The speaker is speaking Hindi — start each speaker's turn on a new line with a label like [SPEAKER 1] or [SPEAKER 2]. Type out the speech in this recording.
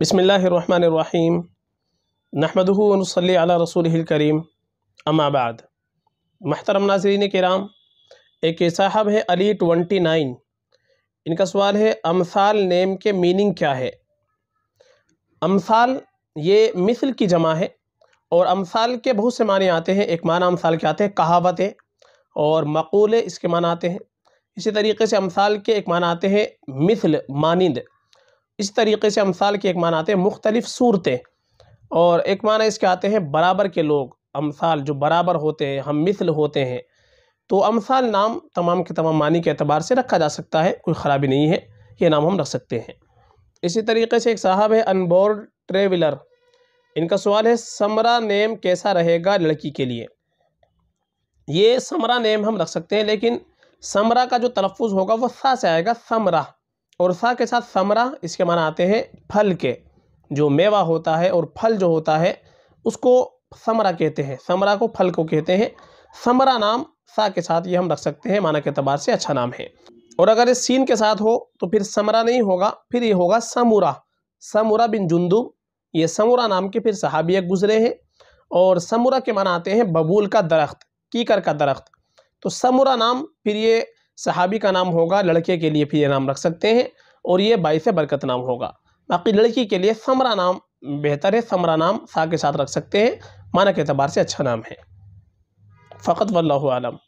[SPEAKER 1] बिसमीम नहमदनसली रसूल करीम अमाबाद महतरम नाजरीन कराम एक साहब है अली ट्वेंटी नाइन इनका सवाल है अमसाल नेम के मीनिंग क्या है अमसाल ये मिसल की जमा है और अमसाल के बहुत से माने आते हैं एक माना अमसाल के आते हैं कहावतें और मकूले इसके माना आते हैं इसी तरीके से अमसाल के एक माना आते हैं मिसल मानिंद इस तरीके से अमसाल के एक माना आते हैं मुख्तलिफ़ सूरतें और एक माना इसके आते हैं बराबर के लोग अमसाल जो बराबर होते हैं हम मिसल होते हैं तो अमसाल नाम तमाम के तमाम मानी के अतबार से रखा जा सकता है कोई ख़राबी नहीं है ये नाम हम रख सकते हैं इसी तरीके से एक साहब है अनबोर्ड ट्रेवलर इनका सवाल है समरा नेम कैसा रहेगा लड़की के लिए ये समरा नेम हम रख सकते हैं लेकिन समरा का जो तलफ़ होगा वो सा से आएगा समरा और सा के साथ समरा इसके माना आते हैं फल के जो मेवा होता है और फल जो होता है उसको समरा कहते हैं समरा को फल को कहते हैं समरा नाम सा के साथ ये हम रख सकते हैं माना के अतबार से अच्छा नाम है और अगर ये सीन के साथ हो तो फिर समरा नहीं होगा फिर ये होगा समूरा समूरा बिन जुंदुब ये समूरा नाम के फिर सहाबी गुजरे हैं और समूरा के माना आते हैं बबूल का दरख्त कीकर का दरख्त तो समूरा नाम फिर ये सहाबी का नाम होगा लड़के के लिए भी ये नाम रख सकते हैं और ये बाईस बरकत नाम होगा बाकी लड़की के लिए समरा नाम बेहतर है समरा नाम सा के साथ रख सकते हैं माना के अतबार से अच्छा नाम है फ़कत वल्लम